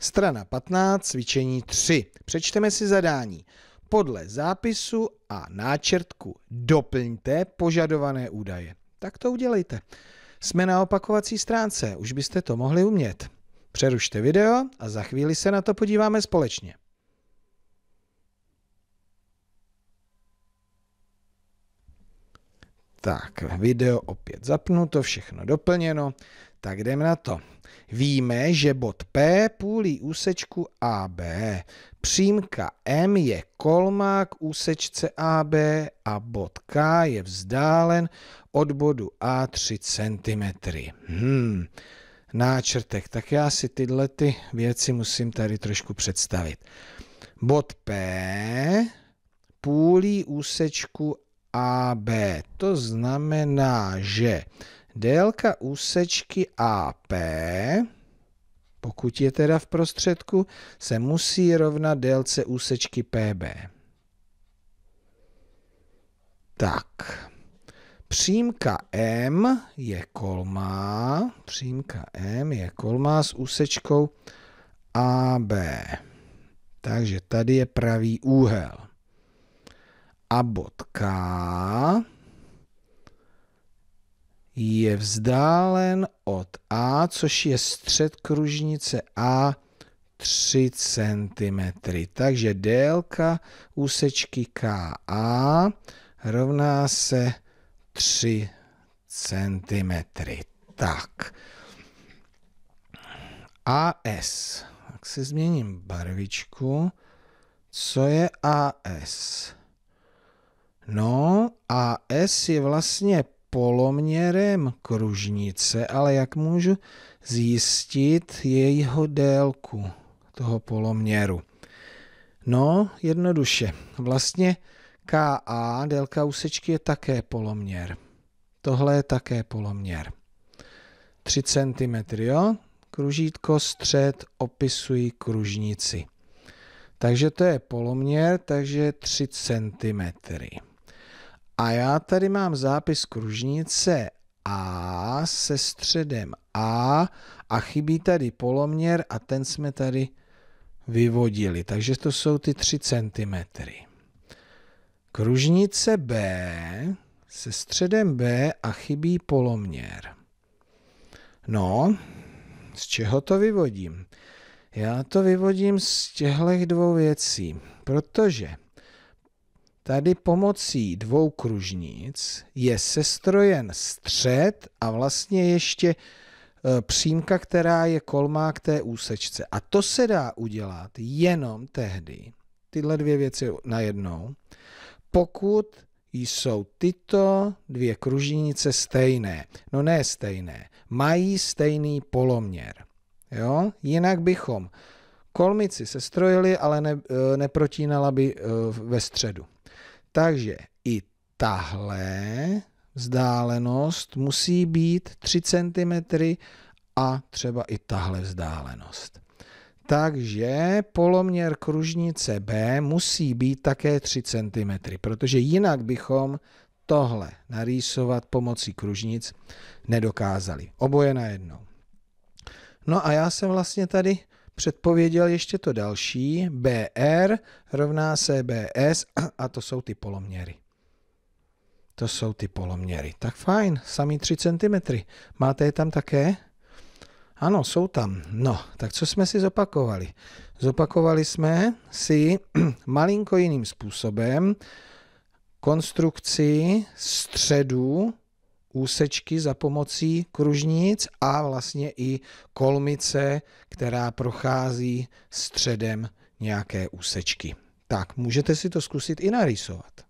Strana 15, cvičení 3. Přečteme si zadání. Podle zápisu a náčrtku doplňte požadované údaje. Tak to udělejte. Jsme na opakovací stránce, už byste to mohli umět. Přerušte video a za chvíli se na to podíváme společně. Tak, video opět zapnu, to všechno doplněno. Tak jdeme na to. Víme, že bod P půlí úsečku AB. Přímka M je kolmá k úsečce AB a bod K je vzdálen od bodu A 3 cm. Hmm, náčrtek. Tak já si tyhle ty věci musím tady trošku představit. Bod P půlí úsečku AB. To znamená, že délka úsečky AP, pokud je teda v prostředku, se musí rovnat délce úsečky PB. Tak, přímka M je kolmá, přímka M je kolmá s úsečkou AB. Takže tady je pravý úhel. A bod K je vzdálen od A, což je střed kružnice A 3 cm. Takže délka úsečky KA rovná se 3 cm. Tak. AS. Tak si změním barvičku. Co je AS? No, AS je vlastně poloměrem kružnice, ale jak můžu zjistit jejího délku toho poloměru? No, jednoduše. Vlastně KA, délka úsečky, je také poloměr. Tohle je také poloměr. 3 cm, jo? Kružítko, střed, opisují kružnici. Takže to je poloměr, takže 3 cm. A já tady mám zápis kružnice A se středem A a chybí tady poloměr a ten jsme tady vyvodili. Takže to jsou ty 3 cm. Kružnice B se středem B a chybí poloměr. No, z čeho to vyvodím? Já to vyvodím z těchto dvou věcí, protože Tady pomocí dvou kružnic je sestrojen střed a vlastně ještě e, přímka, která je kolmá k té úsečce. A to se dá udělat jenom tehdy, tyhle dvě věci najednou, pokud jsou tyto dvě kružnice stejné. No ne stejné, mají stejný poloměr. Jo? Jinak bychom kolmici sestrojili, ale ne, e, neprotínala by e, ve středu. Takže i tahle vzdálenost musí být 3 cm a třeba i tahle vzdálenost. Takže poloměr kružnice B musí být také 3 cm, protože jinak bychom tohle narýsovat pomocí kružnic nedokázali. Oboje najednou. No a já jsem vlastně tady předpověděl ještě to další, BR rovná se BS a to jsou ty poloměry. To jsou ty poloměry. Tak fajn, samý 3 cm. Máte je tam také? Ano, jsou tam. No, tak co jsme si zopakovali? Zopakovali jsme si malinko jiným způsobem konstrukci středu úsečky za pomocí kružnic a vlastně i kolmice, která prochází středem nějaké úsečky. Tak, můžete si to zkusit i narysovat.